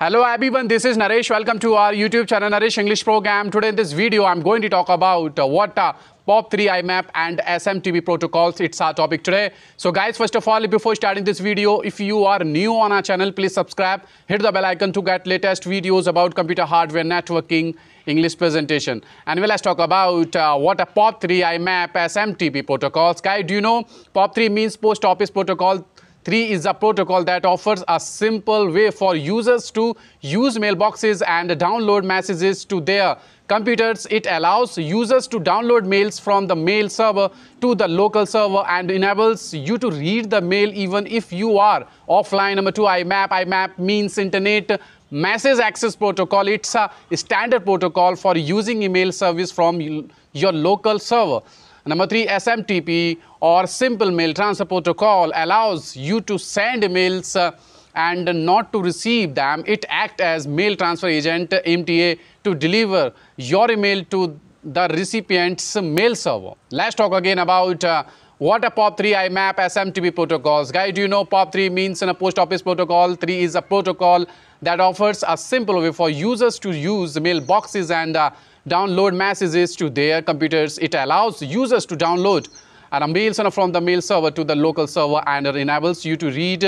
Hello everyone, this is Naresh. Welcome to our YouTube channel Naresh English program. Today in this video, I'm going to talk about uh, what uh, POP3 IMAP and SMTP protocols. It's our topic today. So guys, first of all, before starting this video, if you are new on our channel, please subscribe, hit the bell icon to get latest videos about computer hardware, networking, English presentation. And well, let's talk about uh, what a POP3 IMAP SMTP protocols. Guys, do you know POP3 means Post Office Protocol Three is a protocol that offers a simple way for users to use mailboxes and download messages to their computers. It allows users to download mails from the mail server to the local server and enables you to read the mail even if you are offline. Number two, IMAP. IMAP means Internet Message Access Protocol. It's a standard protocol for using email service from your local server. Number three, SMTP or Simple Mail Transfer Protocol allows you to send mails uh, and not to receive them. It acts as mail transfer agent MTA to deliver your email to the recipient's mail server. Let's talk again about uh, what a POP3 IMAP SMTP protocols. Guys, do you know POP3 means in a post office protocol? 3 is a protocol that offers a simple way for users to use mailboxes and uh, download messages to their computers. It allows users to download and a mail sent from the mail server to the local server and it enables you to read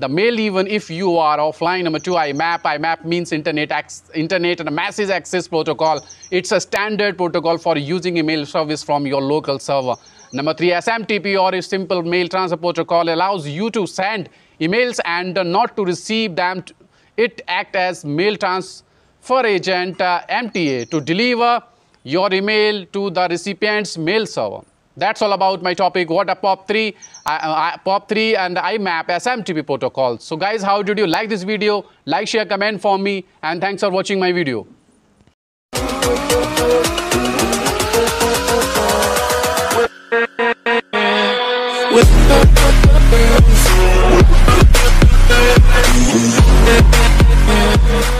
the mail even if you are offline. Number two, IMAP. IMAP means Internet, Internet and Message Access Protocol. It's a standard protocol for using email service from your local server. Number three, SMTP or a simple mail transfer protocol allows you to send emails and not to receive them. It acts as mail transfer for agent uh, MTA to deliver your email to the recipient's mail server. That's all about my topic, what a POP3, uh, POP3 and IMAP SMTP protocols. So guys, how did you like this video? Like, share, comment for me and thanks for watching my video. We'll